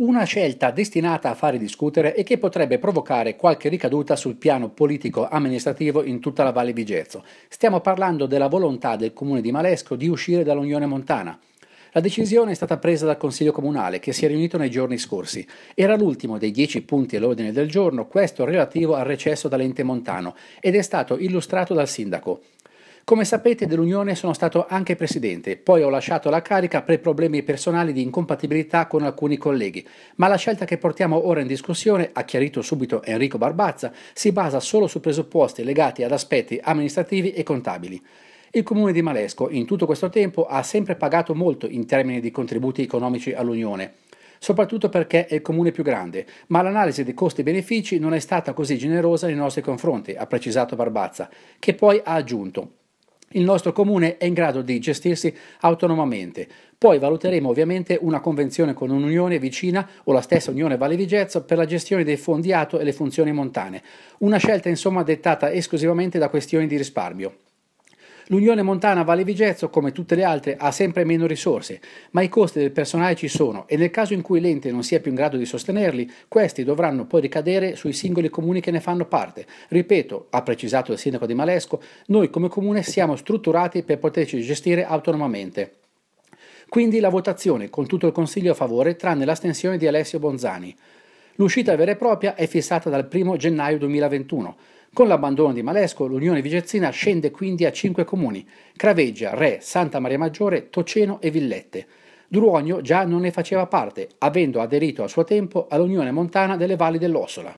Una scelta destinata a fare discutere e che potrebbe provocare qualche ricaduta sul piano politico-amministrativo in tutta la Valle Vigezzo. Stiamo parlando della volontà del comune di Malesco di uscire dall'Unione Montana. La decisione è stata presa dal Consiglio Comunale, che si è riunito nei giorni scorsi. Era l'ultimo dei dieci punti all'ordine del giorno, questo relativo al recesso dall'ente montano, ed è stato illustrato dal Sindaco. Come sapete dell'Unione sono stato anche presidente, poi ho lasciato la carica per problemi personali di incompatibilità con alcuni colleghi, ma la scelta che portiamo ora in discussione, ha chiarito subito Enrico Barbazza, si basa solo su presupposti legati ad aspetti amministrativi e contabili. Il comune di Malesco in tutto questo tempo ha sempre pagato molto in termini di contributi economici all'Unione soprattutto perché è il comune più grande, ma l'analisi dei costi-benefici non è stata così generosa nei nostri confronti, ha precisato Barbazza, che poi ha aggiunto il nostro comune è in grado di gestirsi autonomamente. Poi valuteremo ovviamente una convenzione con un'unione vicina o la stessa unione Valle Vigezzo per la gestione dei fondi ATO e le funzioni montane. Una scelta insomma dettata esclusivamente da questioni di risparmio. L'Unione Montana Valle Vigezzo, come tutte le altre, ha sempre meno risorse, ma i costi del personale ci sono e nel caso in cui l'ente non sia più in grado di sostenerli, questi dovranno poi ricadere sui singoli comuni che ne fanno parte. Ripeto, ha precisato il sindaco di Malesco, noi come comune siamo strutturati per poterci gestire autonomamente. Quindi la votazione con tutto il Consiglio a favore, tranne l'astensione di Alessio Bonzani. L'uscita vera e propria è fissata dal 1 gennaio 2021. Con l'abbandono di Malesco, l'Unione Vigezzina scende quindi a cinque comuni: Craveggia, Re, Santa Maria Maggiore, Toceno e Villette. Druogno già non ne faceva parte, avendo aderito a suo tempo all'Unione Montana delle Valli dell'Ossola.